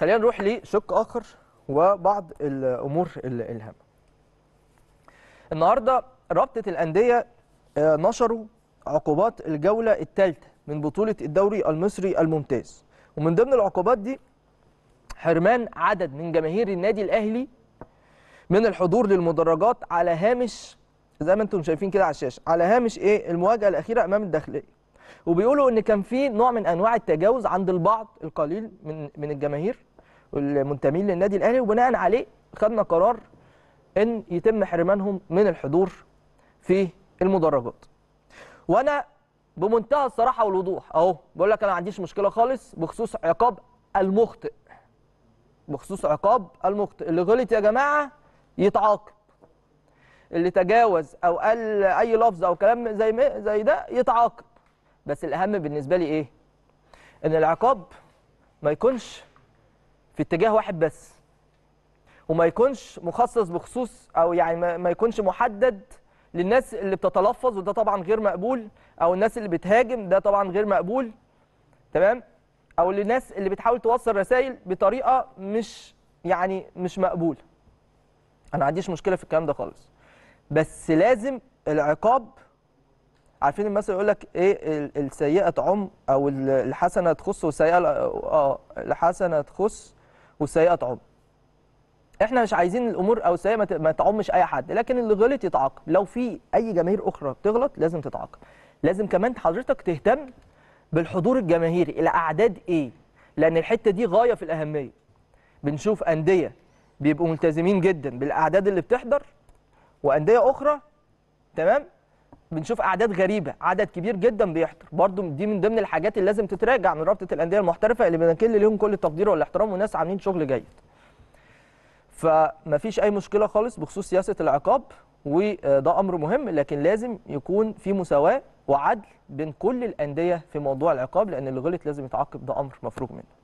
خلينا نروح لشق اخر وبعض الامور الهامه النهارده رابطه الانديه آه، نشروا عقوبات الجوله الثالثه من بطوله الدوري المصري الممتاز ومن ضمن العقوبات دي حرمان عدد من جماهير النادي الاهلي من الحضور للمدرجات على هامش زي ما انتم شايفين كده على الشاشه على هامش ايه المواجهه الاخيره امام الداخليه وبيقولوا ان كان في نوع من انواع التجاوز عند البعض القليل من من الجماهير المنتمين للنادي الاهلي وبناء عليه خدنا قرار ان يتم حرمانهم من الحضور في المدرجات وانا بمنتهى الصراحه والوضوح اهو بقول لك انا ما عنديش مشكله خالص بخصوص عقاب المخطئ بخصوص عقاب المخطئ اللي غلط يا جماعه يتعاقب اللي تجاوز او قال اي لفظ او كلام زي زي ده يتعاقب بس الاهم بالنسبه لي ايه ان العقاب ما يكونش في اتجاه واحد بس وما يكونش مخصص بخصوص او يعني ما يكونش محدد للناس اللي بتتلفظ وده طبعا غير مقبول او الناس اللي بتهاجم ده طبعا غير مقبول تمام او للناس اللي بتحاول توصل رسائل بطريقه مش يعني مش مقبوله انا ما عنديش مشكله في الكلام ده خالص بس لازم العقاب عارفين المثل يقول لك ايه السيئه تعم او الحسنه تخص والسيئه اه الحسنه تخص والسيئه تعم احنا مش عايزين الامور او السيئه ما تعمش اي حد لكن اللي غلط يتعاقب لو في اي جماهير اخرى بتغلط لازم تتعاقب لازم كمان حضرتك تهتم بالحضور الجماهيري الاعداد ايه لان الحته دي غايه في الاهميه بنشوف انديه بيبقوا ملتزمين جدا بالاعداد اللي بتحضر وانديه اخرى تمام بنشوف اعداد غريبه عدد كبير جدا بيحضر برضو دي من ضمن الحاجات اللي لازم تتراجع من رابطه الانديه المحترفه اللي بنكل لهم كل التقدير والاحترام وناس عاملين شغل جيد فمفيش اي مشكله خالص بخصوص سياسه العقاب وده امر مهم لكن لازم يكون في مساواه وعدل بين كل الانديه في موضوع العقاب لان اللي غلط لازم يتعاقب ده امر مفروغ منه